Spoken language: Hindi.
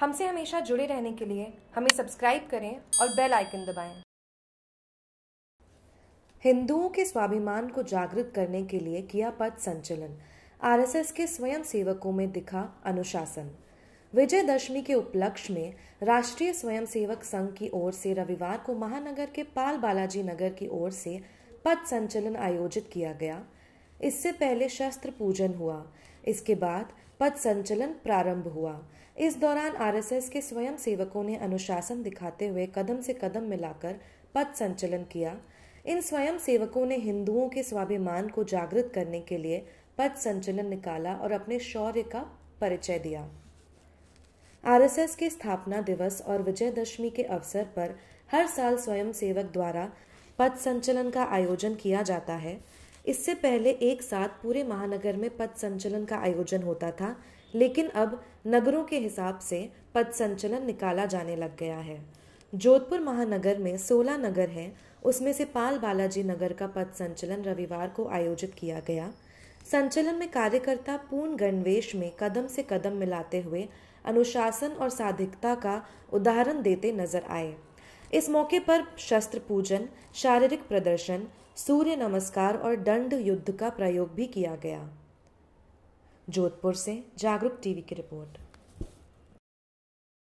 हमसे हमेशा जुड़े रहने के लिए हमें सब्सक्राइब करें और बेल आइकन दबाएं। हिंदुओं के स्वाभिमान को जागृत करने के लिए किया पद संचलन आरएसएस के स्वयं सेवकों में दिखा अनुशासन विजयदशमी के उपलक्ष्य में राष्ट्रीय स्वयंसेवक संघ की ओर से रविवार को महानगर के पाल बालाजी नगर की ओर से पथ संचलन आयोजित किया गया इससे पहले शस्त्र पूजन हुआ इसके बाद पथ संचलन प्रारंभ हुआ इस दौरान आरएसएस के स्वयं सेवकों ने अनुशासन दिखाते हुए कदम से कदम मिलाकर पथ संचलन किया इन स्वयं सेवकों ने हिंदुओं के स्वाभिमान को जागृत करने के लिए पथ संचलन निकाला और अपने शौर्य का परिचय दिया आरएसएस के स्थापना दिवस और विजयदशमी के अवसर पर हर साल स्वयं सेवक द्वारा पथ संचलन का आयोजन किया जाता है इससे पहले एक साथ पूरे महानगर में पद संचलन का आयोजन होता था लेकिन अब नगरों के हिसाब से पद संचलन निकाला जाने लग गया है जोधपुर महानगर में 16 नगर हैं उसमें से पाल बालाजी नगर का पद संचलन रविवार को आयोजित किया गया संचलन में कार्यकर्ता पूर्ण गणवेश में कदम से कदम मिलाते हुए अनुशासन और साधिकता का उदाहरण देते नजर आए इस मौके पर शस्त्र पूजन शारीरिक प्रदर्शन सूर्य नमस्कार और दंड युद्ध का प्रयोग भी किया गया जोधपुर से जागरूक टीवी की रिपोर्ट